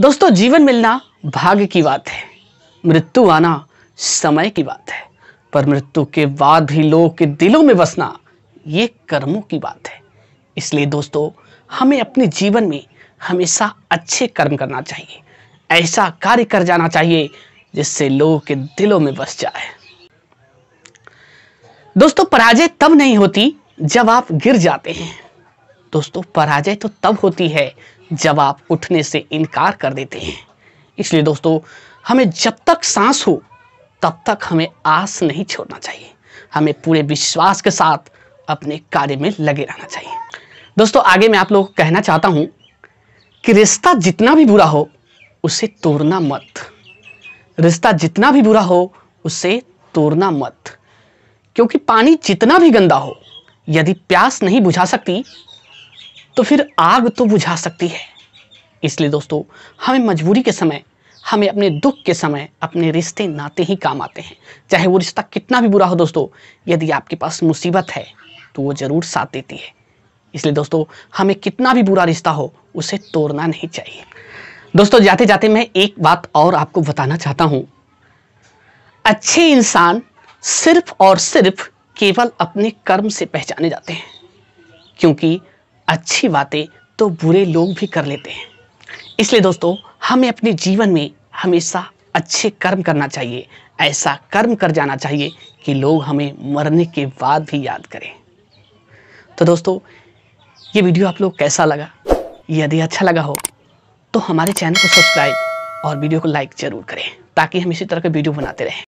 दोस्तों जीवन मिलना भाग्य की बात है मृत्यु आना समय की बात है पर मृत्यु के बाद भी लोगों के दिलों में बसना ये कर्मों की बात है इसलिए दोस्तों हमें अपने जीवन में हमेशा अच्छे कर्म करना चाहिए ऐसा कार्य कर जाना चाहिए जिससे लोगों के दिलों में बस जाए दोस्तों पराजय तब नहीं होती जब आप गिर जाते हैं दोस्तों पराजय तो तब होती है जब आप उठने से इनकार कर देते हैं इसलिए दोस्तों हमें जब तक सांस हो तब तक हमें आस नहीं छोड़ना चाहिए हमें पूरे विश्वास के साथ अपने कार्य में लगे रहना चाहिए दोस्तों आगे मैं आप लोगों को कहना चाहता हूं कि रिश्ता जितना भी बुरा हो उसे तोड़ना मत रिश्ता जितना भी बुरा हो उसे तोड़ना मत क्योंकि पानी जितना भी गंदा हो यदि प्यास नहीं बुझा सकती तो फिर आग तो बुझा सकती है इसलिए दोस्तों हमें मजबूरी के समय हमें अपने दुख के समय अपने रिश्ते नाते ही काम आते हैं चाहे वो रिश्ता कितना भी बुरा हो दोस्तों यदि आपके पास मुसीबत है तो वो ज़रूर साथ देती है इसलिए दोस्तों हमें कितना भी बुरा रिश्ता हो उसे तोड़ना नहीं चाहिए दोस्तों जाते जाते मैं एक बात और आपको बताना चाहता हूँ अच्छे इंसान सिर्फ और सिर्फ केवल अपने कर्म से पहचाने जाते हैं क्योंकि अच्छी बातें तो बुरे लोग भी कर लेते हैं इसलिए दोस्तों हमें अपने जीवन में हमेशा अच्छे कर्म करना चाहिए ऐसा कर्म कर जाना चाहिए कि लोग हमें मरने के बाद भी याद करें तो दोस्तों ये वीडियो आप लोग कैसा लगा यदि अच्छा लगा हो तो हमारे चैनल को सब्सक्राइब और वीडियो को लाइक जरूर करें ताकि हम इसी तरह के वीडियो बनाते रहें